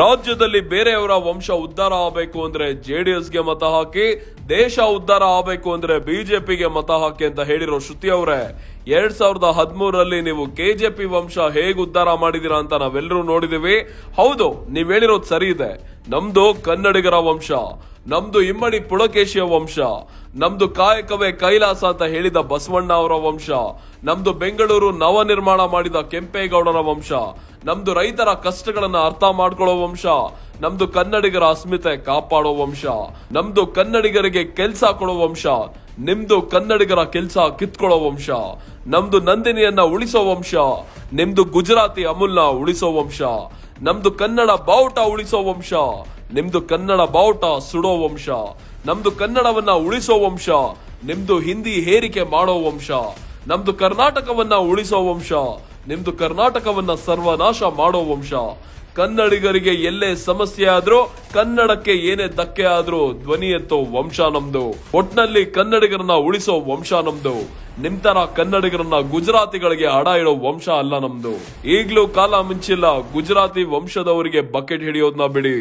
ರಾಜ್ಯದಲ್ಲಿ ಬೇರೆಯವರ ವಂಶ ಉದ್ಧಾರ ಆಗಬೇಕು ಅಂದ್ರೆ ಗೆ ಮತ ಹಾಕಿ ದೇಶ ಉದ್ಧಾರ ಆಗಬೇಕು ಅಂದ್ರೆ ಬಿಜೆಪಿಗೆ ಮತ ಹಾಕಿ ಅಂತ ಹೇಳಿರೋ ಶ್ರುತಿ ಅವರೇ ಎರಡ್ ಸಾವಿರದ ಹದಿಮೂರರಲ್ಲಿ ನೀವು ಕೆಜೆಪಿ ವಂಶ ಹೇಗೆ ಉದ್ಧಾರ ಮಾಡಿದೀರಾ ಅಂತ ನಾವೆಲ್ಲರೂ ನೋಡಿದೀವಿ ಹೌದು ನೀವ್ ಹೇಳಿರೋದು ಸರಿ ಇದೆ ನಮ್ದು ಕನ್ನಡಿಗರ ವಂಶ ನಮ್ದು ಇಮ್ಮಡಿ ಪುಳಕೇಶಿಯ ವಂಶ ನಮ್ದು ಕಾಯಕವೇ ಕೈಲಾಸ ಅಂತ ಹೇಳಿದ ಬಸವಣ್ಣ ಅವರ ವಂಶ ನಮ್ದು ಬೆಂಗಳೂರು ನವ ನಿರ್ಮಾಣ ಮಾಡಿದ ಕೆಂಪೇಗೌಡರ ವಂಶ ನಮ್ದು ರೈತರ ಕಷ್ಟಗಳನ್ನ ಅರ್ಥ ಮಾಡ್ಕೊಳ್ಳೋ ವಂಶ ನಮ್ದು ಕನ್ನಡಿಗರ ಅಸ್ಮಿತೆ ಕಾಪಾಡೋ ವಂಶ ನಮ್ದು ಕನ್ನಡಿಗರಿಗೆ ಕೆಲ್ಸ ಕೊಡೋ ವಂಶ ನಿಮ್ದು ಕನ್ನಡಿಗರ ಕೆಲ್ಸ ಕಿತ್ಕೊಳ್ಳೋ ವಂಶ ನಮ್ದು ನಂದಿನಿಯನ್ನ ಉಳಿಸೋ ವಂಶ ನಿಮ್ದು ಗುಜರಾತಿ ಅಮುಲ್ನ ಉಳಿಸೋ ವಂಶ ನಮ್ದು ಕನ್ನಡ ಬಾವುಟ ಉಳಿಸೋ ವಂಶ ನಿಮ್ದು ಕನ್ನಡ ಬಾವುಟ ಸುಡೋ ವಂಶ ನಮ್ದು ಕನ್ನಡವನ್ನ ಉಳಿಸೋ ವಂಶ ನಿಮ್ದು ಹಿಂದಿ ಹೇರಿಕೆ ಮಾಡೋ ವಂಶ ನಮ್ದು ಕರ್ನಾಟಕವನ್ನ ಉಳಿಸೋ ವಂಶ ನಿಮ್ದು ಕರ್ನಾಟಕವನ್ನ ಸರ್ವನಾಶ ಮಾಡೋ ವಂಶ ಕನ್ನಡಿಗರಿಗೆ ಎಲ್ಲೇ ಸಮಸ್ಯೆ ಆದ್ರೂ ಕನ್ನಡಕ್ಕೆ ಏನೇ ಧಕ್ಕೆ ಆದ್ರೂ ಧ್ವನಿ ಎತ್ತೋ ವಂಶ ನಮ್ದು ಒಟ್ನಲ್ಲಿ ಕನ್ನಡಿಗರನ್ನ ಉಳಿಸೋ ವಂಶ ನಮ್ದು ನಿಂತರ ಕನ್ನಡಿಗರನ್ನ ಗುಜರಾತಿಗಳಿಗೆ ಹಡ ಇಡೋ ವಂಶ ಅಲ್ಲ ನಮ್ದು ಈಗ್ಲೂ ಕಾಲ ಮುಂಚಿಲ್ಲ ಗುಜರಾತಿ ವಂಶದವರಿಗೆ ಬಕೆಟ್ ಹಿಡಿಯೋದ್ನ ಬಿಡಿ